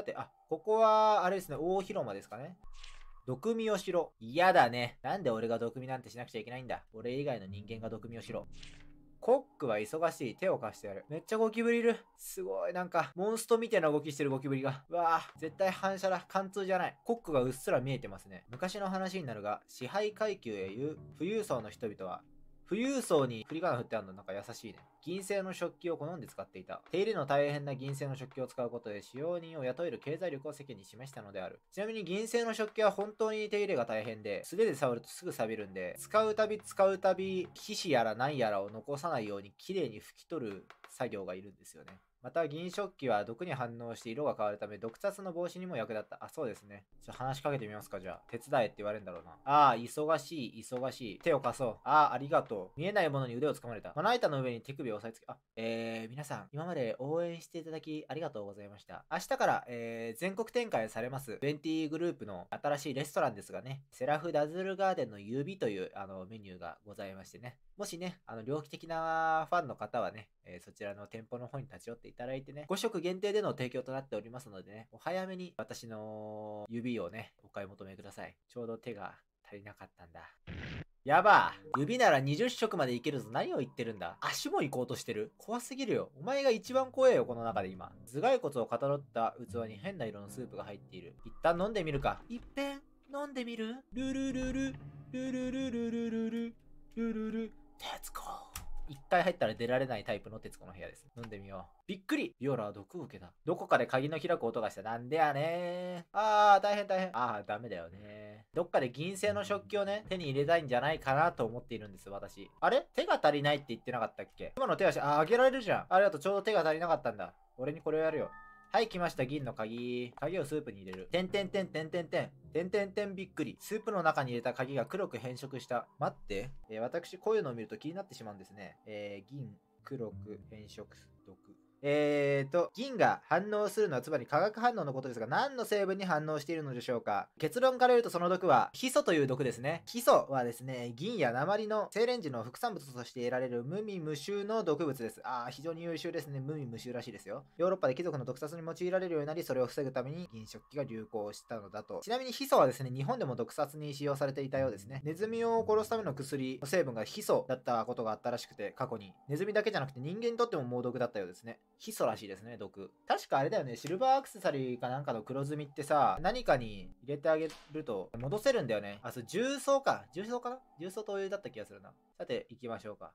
さて、あ、ここは、あれですね、大広間ですかね。毒味をしろ。嫌だね。なんで俺が毒味なんてしなくちゃいけないんだ。俺以外の人間が毒味をしろ。コックは忙しい。手を貸してやる。めっちゃゴキブリいる。すごい。なんか、モンストみたいな動きしてるゴキブリが。うわあ、絶対反射だ。貫通じゃない。コックがうっすら見えてますね。昔の話になるが、支配階級へ言う富裕層の人々は、富裕層に振り仮名振ってあるのなんか優しいね。銀製の食器を好んで使っていた。手入れの大変な銀製の食器を使うことで使用人を雇える経済力を世間に示したのである。ちなみに銀製の食器は本当に手入れが大変で、素手で触るとすぐ錆びるんで、使うたび使うたび、皮脂やら何やらを残さないように綺麗に拭き取る作業がいるんですよね。また、銀食器は毒に反応して色が変わるため、毒殺の防止にも役立った。あ、そうですね。ちょっと話しかけてみますか、じゃあ。手伝えって言われるんだろうな。ああ、忙しい、忙しい。手を貸そう。ああ、ありがとう。見えないものに腕をつかまれた。まな板の上に手首を押さえつけ、あ、えー、皆さん、今まで応援していただきありがとうございました。明日から、えー、全国展開されます、20グループの新しいレストランですがね、セラフダズルガーデンの指というあのメニューがございましてね、もしね、あの、猟奇的なファンの方はね、えー、そちらちらの店舗の方に立ち寄っていただいてね、5食限定での提供となっておりますのでね、お早めに私の指をね、お買い求めください。ちょうど手が足りなかったんだ。やば指なら20色までいけるぞ。何を言ってるんだ足も行こうとしてる怖すぎるよ。お前が一番怖えよ、この中で今。頭蓋骨をかたどった器に変な色のスープが入っている。一旦飲んでみるか。いっぺん、飲んでみるルルルル、ルルルルルルル、ルルル、徹子。一回入ったら出られないタイプの徹子の部屋です。飲んでみよう。びっくりビオラは毒を受けた。どこかで鍵の開く音がした。なんでやねー。あー、大変大変。あー、ダメだよねどっかで銀製の食器をね、手に入れたいんじゃないかなと思っているんです、私。あれ手が足りないって言ってなかったっけ今の手足、あ、あげられるじゃん。ありがとう、ちょうど手が足りなかったんだ。俺にこれをやるよ。はい、来ました。銀の鍵。鍵をスープに入れる。てんてんてんてんてんてん。てんてんてんびっくり。スープの中に入れた鍵が黒く変色した。待って。えー、私、こういうのを見ると気になってしまうんですね。えー、銀、黒く変色、毒。えーと、銀が反応するのはつまり化学反応のことですが、何の成分に反応しているのでしょうか結論から言うとその毒は、ヒ素という毒ですね。ヒ素はですね、銀や鉛の精錬時の副産物として得られる無味無臭の毒物です。ああ、非常に優秀ですね。無味無臭らしいですよ。ヨーロッパで貴族の毒殺に用いられるようになり、それを防ぐために銀食器が流行したのだと。ちなみにヒ素はですね、日本でも毒殺に使用されていたようですね。ネズミを殺すための薬の成分がヒ素だったことがあったらしくて、過去に。ネズミだけじゃなくて人間にとっても猛毒だったようですね。ヒ素らしいですね、毒。確かあれだよね、シルバーアクセサリーかなんかの黒ずみってさ、何かに入れてあげると戻せるんだよね。あ、そう、重曹か。重曹かな重曹とお湯だった気がするな。さて、行きましょうか。